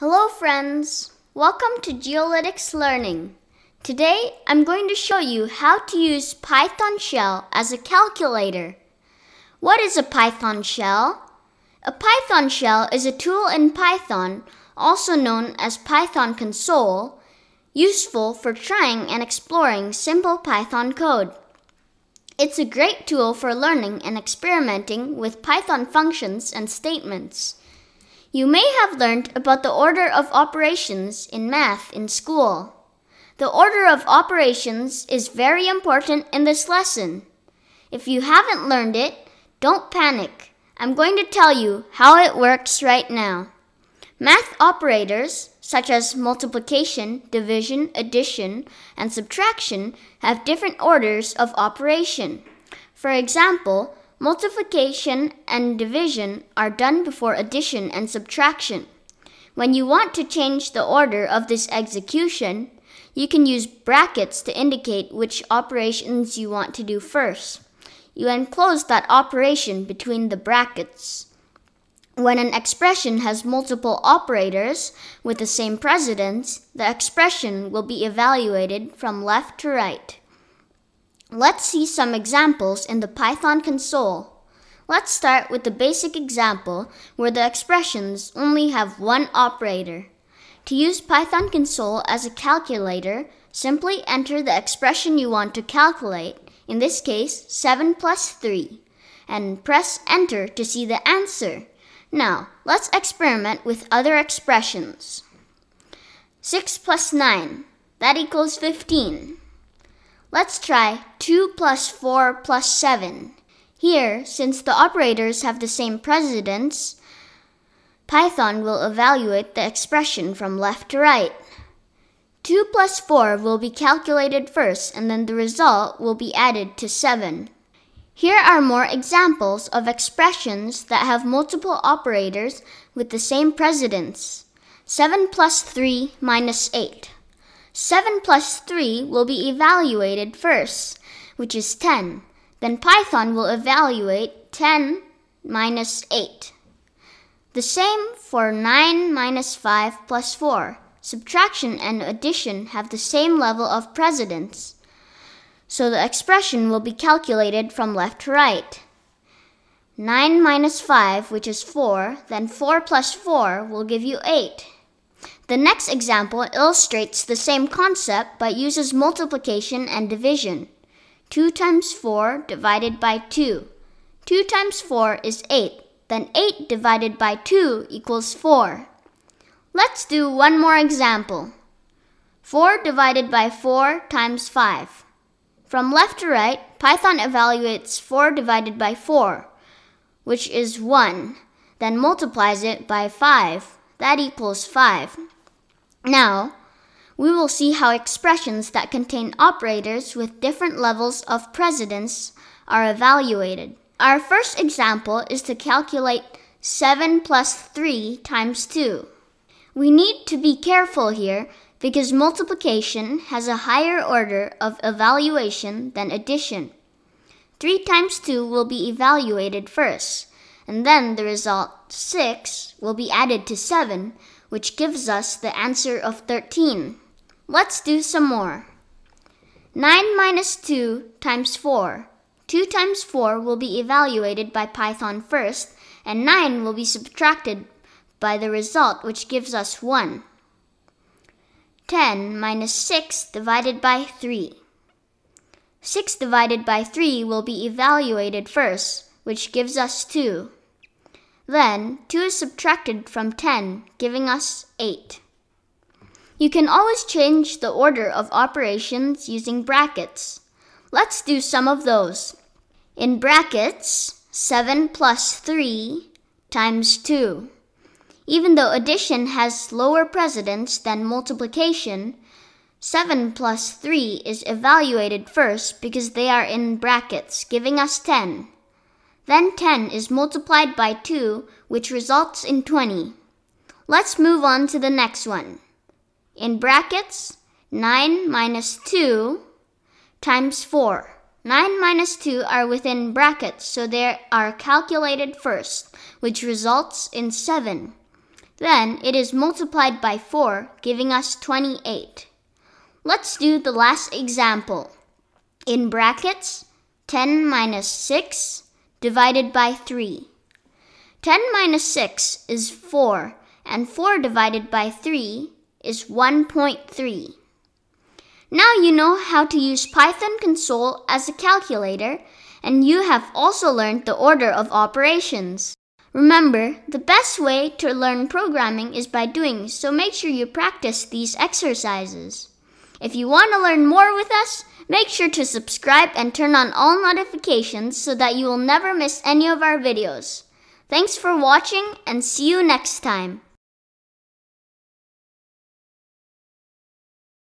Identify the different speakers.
Speaker 1: Hello friends, welcome to Geolytics Learning. Today I'm going to show you how to use Python shell as a calculator. What is a Python shell? A Python shell is a tool in Python, also known as Python console, useful for trying and exploring simple Python code. It's a great tool for learning and experimenting with Python functions and statements. You may have learned about the order of operations in math in school. The order of operations is very important in this lesson. If you haven't learned it, don't panic. I'm going to tell you how it works right now. Math operators, such as multiplication, division, addition, and subtraction, have different orders of operation. For example, Multiplication and division are done before addition and subtraction. When you want to change the order of this execution, you can use brackets to indicate which operations you want to do first. You enclose that operation between the brackets. When an expression has multiple operators with the same precedence, the expression will be evaluated from left to right. Let's see some examples in the Python console. Let's start with the basic example where the expressions only have one operator. To use Python console as a calculator, simply enter the expression you want to calculate, in this case 7 plus 3, and press enter to see the answer. Now, let's experiment with other expressions. 6 plus 9, that equals 15. Let's try 2 plus 4 plus 7. Here, since the operators have the same precedence, Python will evaluate the expression from left to right. 2 plus 4 will be calculated first and then the result will be added to 7. Here are more examples of expressions that have multiple operators with the same precedence. 7 plus 3 minus 8. 7 plus 3 will be evaluated first, which is 10. Then Python will evaluate 10 minus 8. The same for 9 minus 5 plus 4. Subtraction and addition have the same level of precedence, so the expression will be calculated from left to right. 9 minus 5, which is 4, then 4 plus 4 will give you 8. The next example illustrates the same concept but uses multiplication and division. 2 times 4 divided by 2. 2 times 4 is 8, then 8 divided by 2 equals 4. Let's do one more example. 4 divided by 4 times 5. From left to right, Python evaluates 4 divided by 4, which is 1, then multiplies it by 5, that equals 5. Now, we will see how expressions that contain operators with different levels of precedence are evaluated. Our first example is to calculate 7 plus 3 times 2. We need to be careful here because multiplication has a higher order of evaluation than addition. 3 times 2 will be evaluated first and then the result 6 will be added to 7, which gives us the answer of 13. Let's do some more. 9 minus 2 times 4. 2 times 4 will be evaluated by Python first, and 9 will be subtracted by the result, which gives us 1. 10 minus 6 divided by 3. 6 divided by 3 will be evaluated first, which gives us 2. Then 2 is subtracted from 10, giving us 8. You can always change the order of operations using brackets. Let's do some of those. In brackets, 7 plus 3 times 2. Even though addition has lower precedence than multiplication, 7 plus 3 is evaluated first because they are in brackets, giving us 10. Then 10 is multiplied by 2, which results in 20. Let's move on to the next one. In brackets, 9 minus 2 times 4. 9 minus 2 are within brackets, so they are calculated first, which results in 7. Then it is multiplied by 4, giving us 28. Let's do the last example. In brackets, 10 minus 6 divided by 3. 10 minus 6 is 4, and 4 divided by 3 is 1.3. Now you know how to use Python console as a calculator, and you have also learned the order of operations. Remember, the best way to learn programming is by doing, so make sure you practice these exercises. If you want to learn more with us, Make sure to subscribe and turn on all notifications so that you will never miss any of our videos. Thanks for watching and see you next time.